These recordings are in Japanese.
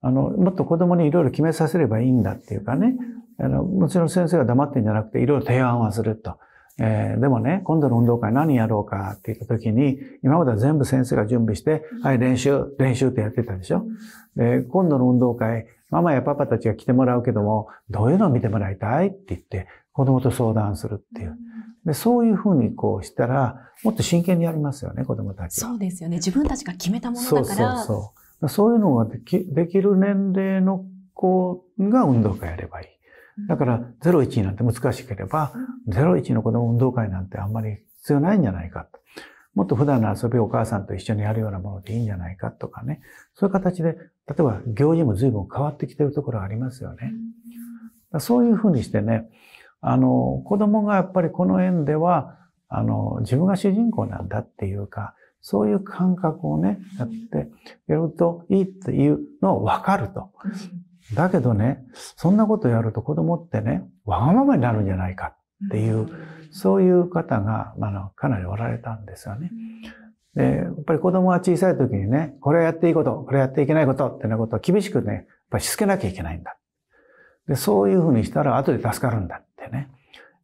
あの、もっと子供にいろいろ決めさせればいいんだっていうかね、あの、もちろん先生が黙ってんじゃなくて、いろいろ提案はすると。えー、でもね、今度の運動会何やろうかって言った時に、今までは全部先生が準備して、はい、練習、練習ってやってたでしょ。で、今度の運動会、ママやパパたちが来てもらうけども、どういうのを見てもらいたいって言って、子供と相談するっていう。でそういうふうにこうしたら、もっと真剣にやりますよね、子供たち。そうですよね。自分たちが決めたものだから。そうそうそう。そういうのができできる年齢の子が運動会やればいい。だから、01なんて難しければ、01の子供運動会なんてあんまり必要ないんじゃないかと。もっと普段の遊びをお母さんと一緒にやるようなものでいいんじゃないかとかね。そういう形で、例えば行事も随分変わってきてるところありますよね。そういうふうにしてね、あの、子供がやっぱりこの園では、あの、自分が主人公なんだっていうか、そういう感覚をね、やって、やるといいっていうのを分かると。だけどね、そんなことやると子供ってね、わがままになるんじゃないかっていう、そういう方が、あの、かなりおられたんですよね。で、やっぱり子供は小さい時にね、これやっていいこと、これやっていけないことってなことを厳しくね、やっぱりしつけなきゃいけないんだ。で、そういうふうにしたら後で助かるんだってね。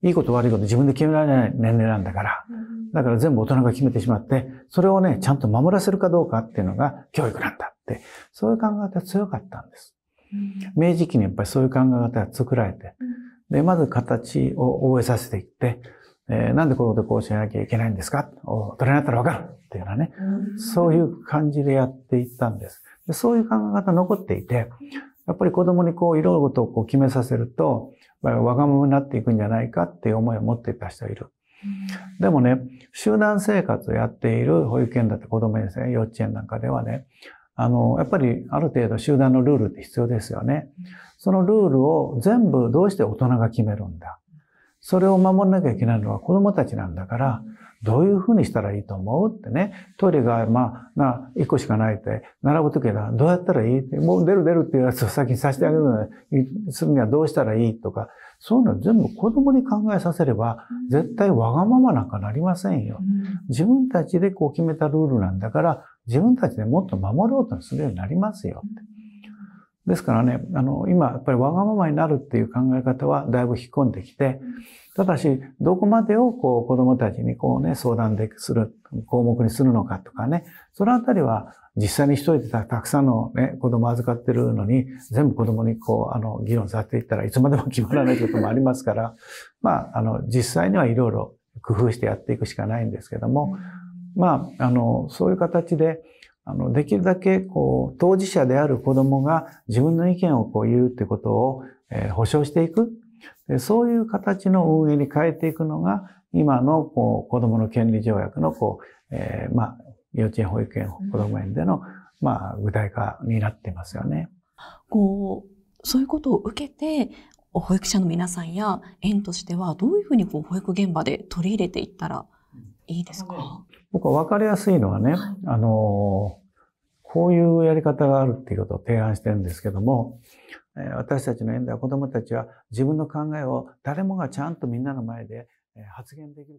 いいこと悪いこと自分で決められない年齢なんだから、うん、だから全部大人が決めてしまって、それをね、ちゃんと守らせるかどうかっていうのが教育なんだって、そういう考え方強かったんです。明治期にやっぱりそういう考え方が作られて、で、まず形を覚えさせていって、えー、なんでこういうことこうしなきゃいけないんですか大人になったらわかるっていうようなね、そういう感じでやっていったんです。でそういう考え方残っていて、やっぱり子供にこう、いろいろことをこう決めさせると、わがままになっていくんじゃないかっていう思いを持っていた人がいる。でもね、集団生活をやっている保育園だって子供ですね、幼稚園なんかではね、あの、やっぱりある程度集団のルールって必要ですよね。そのルールを全部どうして大人が決めるんだ。それを守らなきゃいけないのは子供たちなんだから、どういうふうにしたらいいと思うってね。トイレが、まあ、な、一個しかないって、並ぶときはどうやったらいいって、もう出る出るっていうやつを先にさせてあげるのに、するにはどうしたらいいとか、そういうの全部子供に考えさせれば、絶対わがままなんかなりませんよ。自分たちでこう決めたルールなんだから、自分たちでもっと守ろうとするようになりますよ。ですからね、あの、今、やっぱりわがままになるっていう考え方はだいぶ引っ込んできて、ただし、どこまでをこう子供たちにこうね、相談でする、項目にするのかとかね、そのあたりは実際に一人でたくさんのね、子供預かってるのに、全部子供にこう、あの、議論させていったらいつまでも決まらないこともありますから、まあ、あの、実際にはいろいろ工夫してやっていくしかないんですけども、まあ、あの、そういう形で、あの、できるだけ、こう、当事者である子供が自分の意見をこう言うってことを、えー、保障していくで。そういう形の運営に変えていくのが、今の、こう、子供の権利条約の、こう、えー、まあ、幼稚園、保育園、子供園での、まあ、具体化になってますよね。こう、そういうことを受けて、保育者の皆さんや園としてはどういうふうにこう保育現場で取り入れていったらいいですか僕は分かりやすいのはね、あの、こういうやり方があるっていうことを提案してるんですけども、私たちの園では子供たちは自分の考えを誰もがちゃんとみんなの前で発言できる。